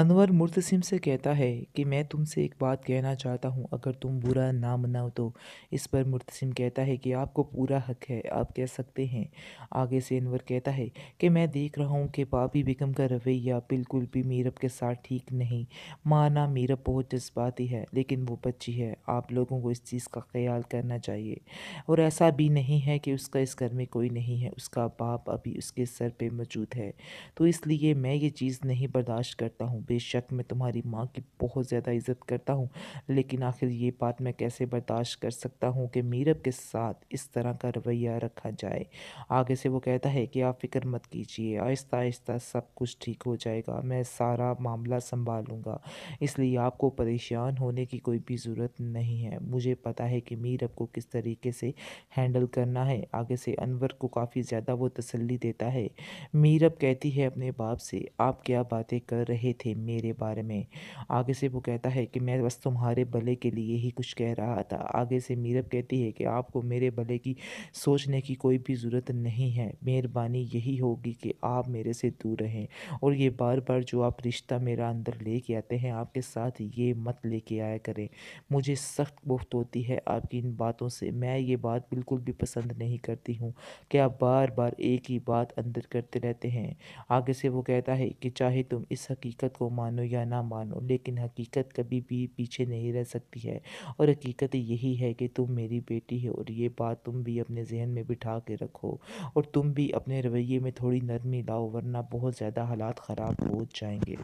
अनवर मुर्तसिम से कहता है कि मैं तुमसे एक बात कहना चाहता हूँ अगर तुम बुरा ना मनाओ तो इस पर मुर्तसिम कहता है कि आपको पूरा हक है आप कह सकते हैं आगे से अनवर कहता है कि मैं देख रहा हूँ कि पापी बेगम का रवैया बिल्कुल भी मीरब के साथ ठीक नहीं माना मीरब बहुत जज्बाती है लेकिन वो बच्ची है आप लोगों को इस चीज़ का ख्याल करना चाहिए और ऐसा भी नहीं है कि उसका इस घर में कोई नहीं है उसका बाप अभी उसके सर पर मौजूद है तो इसलिए मैं ये चीज़ नहीं बर्दाश्त करता हूँ बेशक मैं तुम्हारी माँ की बहुत ज़्यादा इज्जत करता हूँ लेकिन आखिर ये बात मैं कैसे बर्दाश्त कर सकता हूँ कि मीरब के साथ इस तरह का रवैया रखा जाए आगे से वो कहता है कि आप फिक्र मत कीजिए आहिस्ता आहिस्ता सब कुछ ठीक हो जाएगा मैं सारा मामला संभालूंगा इसलिए आपको परेशान होने की कोई भी ज़रूरत नहीं है मुझे पता है कि मीरब को किस तरीके से हैंडल करना है आगे से अनवर को काफ़ी ज़्यादा वो तसल्ली देता है मीरब कहती है अपने बाप से आप क्या बातें कर रहे थे थे मेरे बारे में आगे से वो कहता है कि मैं बस तुम्हारे भले के लिए ही कुछ कह रहा था आगे से मीरब कहती है कि आपको मेरे भले की सोचने की कोई भी ज़रूरत नहीं है मेहरबानी यही होगी कि आप मेरे से दूर रहें और ये बार बार जो आप रिश्ता मेरा अंदर ले के आते हैं आपके साथ ये मत ले के आया करें मुझे सख्त मुफ्त होती है आपकी इन बातों से मैं ये बात बिल्कुल भी पसंद नहीं करती हूँ कि आप बार बार एक ही बात अंदर करते रहते हैं आगे से वो कहता है कि चाहे तुम इस हकीकत को को मानो या ना मानो लेकिन हकीकत कभी भी पीछे नहीं रह सकती है और हकीकत यही है कि तुम मेरी बेटी हो और ये बात तुम भी अपने जहन में बिठा के रखो और तुम भी अपने रवैये में थोड़ी नरमी लाओ वरना बहुत ज़्यादा हालात ख़राब हो जाएंगे